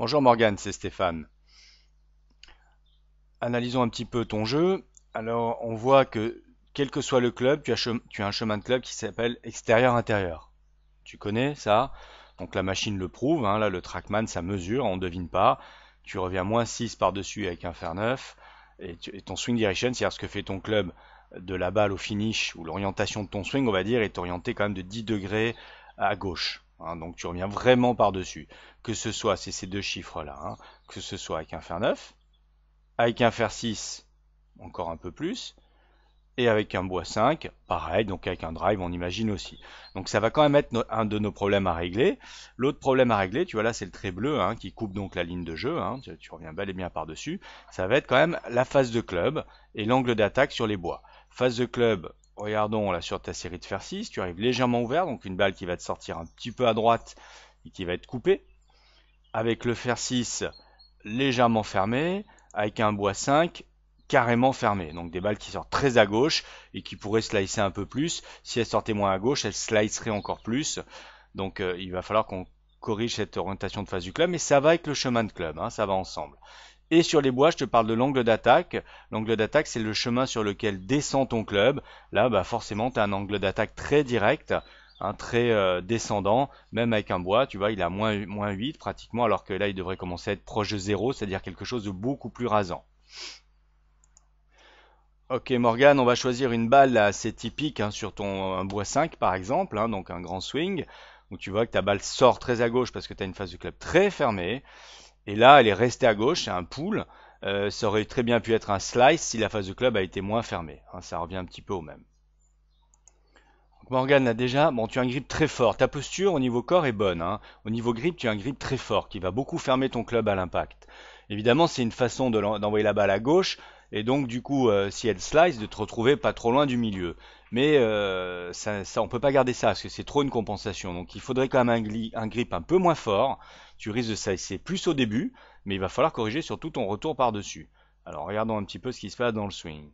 Bonjour Morgane, c'est Stéphane. Analysons un petit peu ton jeu. Alors, on voit que quel que soit le club, tu as, un chemin de club qui s'appelle extérieur-intérieur. Tu connais ça Donc la machine le prouve. Hein. Là, le trackman, ça mesure, on ne devine pas. Tu reviens moins 6 par-dessus avec un fer 9. Et, et ton swing direction, c'est-à-dire ce que fait ton club de la balle au finish, ou l'orientation de ton swing, on va dire, est orientée quand même de 10 degrés à gauche. Hein, donc tu reviens vraiment par-dessus. Que ce soit, c'est ces deux chiffres-là, hein, que ce soit avec un fer 9, avec un fer 6, encore un peu plus, et avec un bois 5, pareil, donc avec un drive, on imagine aussi. Donc ça va quand même être un de nos problèmes à régler. L'autre problème à régler, tu vois là, c'est le trait bleu hein, qui coupe donc la ligne de jeu, tu, tu reviens bel et bien par-dessus. Ça va être quand même la phase de club et l'angle d'attaque sur les bois. Phase de club, regardons là sur ta série de fer 6, tu arrives légèrement ouvert, donc une balle qui va te sortir un petit peu à droite et qui va être coupée. Avec le fer 6 légèrement fermé, avec un bois 5 carrément fermé. Donc des balles qui sortent très à gauche et qui pourraient slicer un peu plus. Si elles sortaient moins à gauche, elles sliceraient encore plus. Donc euh, il va falloir qu'on corrige cette orientation de phase du club, mais ça va avec le chemin de club, hein, ça va ensemble. Et sur les bois, je te parle de l'angle d'attaque. L'angle d'attaque, c'est le chemin sur lequel descend ton club. Là, bah forcément, tu as un angle d'attaque très direct, un hein, très euh, descendant. Même avec un bois, tu vois, il a moins, moins 8 pratiquement, alors que là, il devrait commencer à être proche de 0, c'est-à-dire quelque chose de beaucoup plus rasant. Ok Morgan, on va choisir une balle assez typique hein, sur ton bois 5 par exemple, hein, donc un grand swing, où tu vois que ta balle sort très à gauche parce que tu as une face du club très fermée. Et là, elle est restée à gauche, c'est un pool. Euh, ça aurait très bien pu être un slice si la phase de club a été moins fermée. Hein, ça revient un petit peu au même. Morgane a déjà, bon, tu as un grip très fort. Ta posture au niveau corps est bonne. Hein. Au niveau grip, tu as un grip très fort qui va beaucoup fermer ton club à l'impact. Évidemment, c'est une façon d'envoyer la balle à gauche et donc du coup, euh, si elle slice, de te retrouver pas trop loin du milieu. Mais euh, ça, ça, on peut pas garder ça parce que c'est trop une compensation. Donc il faudrait quand même un, grip un peu moins fort. Tu risques de s'essayer plus au début, mais il va falloir corriger surtout ton retour par-dessus. Alors regardons un petit peu ce qui se passe dans le swing.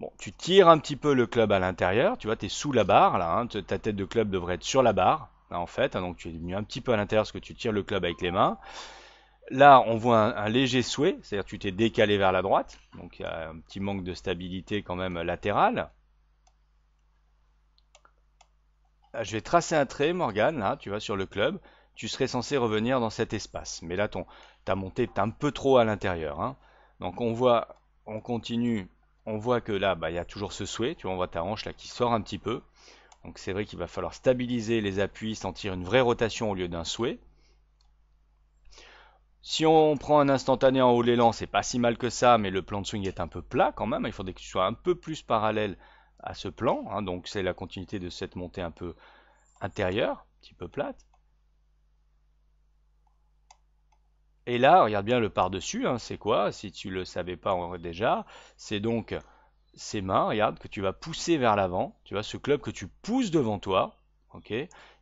Bon, tu tires un petit peu le club à l'intérieur, tu vois, tu es sous la barre, là, hein. ta tête de club devrait être sur la barre, en fait, hein. donc tu es devenu un petit peu à l'intérieur parce que tu tires le club avec les mains. Là, on voit un, léger souhait, c'est-à-dire tu t'es décalé vers la droite, donc il y a un petit manque de stabilité quand même latérale. Ah, je vais tracer un trait, Morgane, là, tu vas sur le club, tu serais censé revenir dans cet espace. Mais là, ton, ta montée est un peu trop à l'intérieur. Hein. Donc on voit, on continue, on voit que là, bah, il y a toujours ce souhait, tu vois, on voit ta hanche là qui sort un petit peu. Donc c'est vrai qu'il va falloir stabiliser les appuis, sentir une vraie rotation au lieu d'un souhait. Si on prend un instantané en haut l'élan, c'est pas si mal que ça, mais le plan de swing est un peu plat quand même. Il faudrait que tu sois un peu plus parallèle à ce plan. Hein. donc c'est la continuité de cette montée un peu intérieure, un petit peu plate. Et là, regarde bien le par-dessus, hein. c'est quoi Si tu ne le savais pas déjà, c'est donc ces mains, regarde, que tu vas pousser vers l'avant. Tu vois, ce club que tu pousses devant toi ok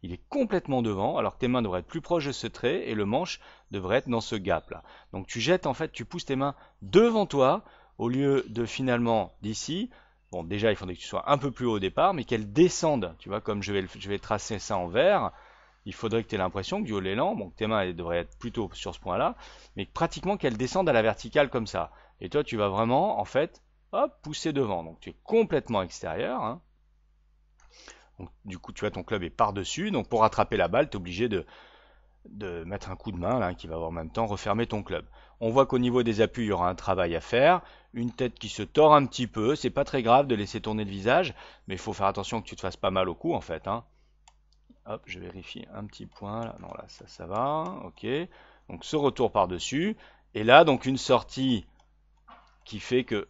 Il est complètement devant, alors que tes mains devraient être plus proches de ce trait et le manche devrait être dans ce gap là. Donc tu jettes en fait, tu pousses tes mains devant toi au lieu de finalement d'ici. Bon, déjà il faudrait que tu sois un peu plus haut au départ, mais qu'elles descendent. Tu vois, comme je vais, tracer ça en vert, il faudrait que tu aies l'impression que du haut l'élan, bon, tes mains devraient être plutôt sur ce point-là, mais pratiquement qu'elles descendent à la verticale comme ça. Et toi, tu vas vraiment, en fait, hop, pousser devant. Donc tu es complètement extérieur, hein. Donc, du coup, tu vois, ton club est par-dessus. Donc, pour rattraper la balle, tu es obligé de, de mettre un coup de main là, qui va avoir en même temps refermer ton club. On voit qu'au niveau des appuis, il y aura un travail à faire, une tête qui se tord un petit peu, c'est pas très grave de laisser tourner le visage, mais il faut faire attention que tu te fasses pas mal au cou en fait. Hein. Hop, je vérifie un petit point, là. non là ça ça va, ok. Donc ce retour par-dessus, et là donc une sortie qui fait que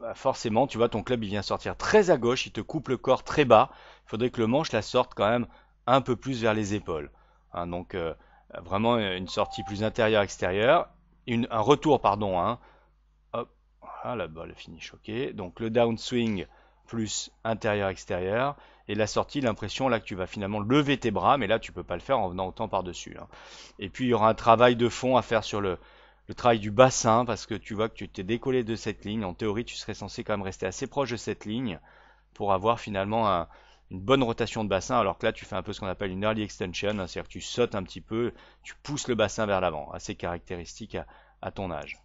bah, forcément, tu vois, ton club, il vient sortir très à gauche, il te coupe le corps très bas. Il faudrait que le manche la sorte quand même un peu plus vers les épaules. Hein. donc, euh, vraiment une sortie plus intérieure-extérieure. Un retour, pardon. Hein. Hop, là ah, la balle finit choquée. Donc, le downswing plus intérieur-extérieur. Et la sortie, l'impression là que tu vas finalement lever tes bras, mais là tu peux pas le faire en venant autant par-dessus. Hein. Et puis il y aura un travail de fond à faire sur le, le travail du bassin, parce que tu vois que tu t'es décollé de cette ligne. En théorie, tu serais censé quand même rester assez proche de cette ligne pour avoir finalement une bonne rotation de bassin, alors que là, tu fais un peu ce qu'on appelle une early extension, c'est-à-dire que tu sautes un petit peu, tu pousses le bassin vers l'avant, assez caractéristique à, ton âge.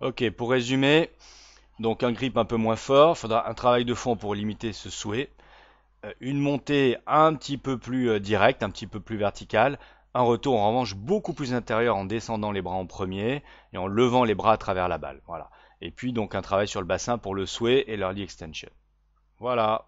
Ok, pour résumer, donc un grip un peu moins fort, faudra un travail de fond pour limiter ce souhait, euh, une montée un petit peu plus euh, directe, un petit peu plus verticale, un retour en revanche beaucoup plus intérieur en descendant les bras en premier et en levant les bras à travers la balle. Voilà. Et puis donc un travail sur le bassin pour le souhait et l'early extension. Voilà.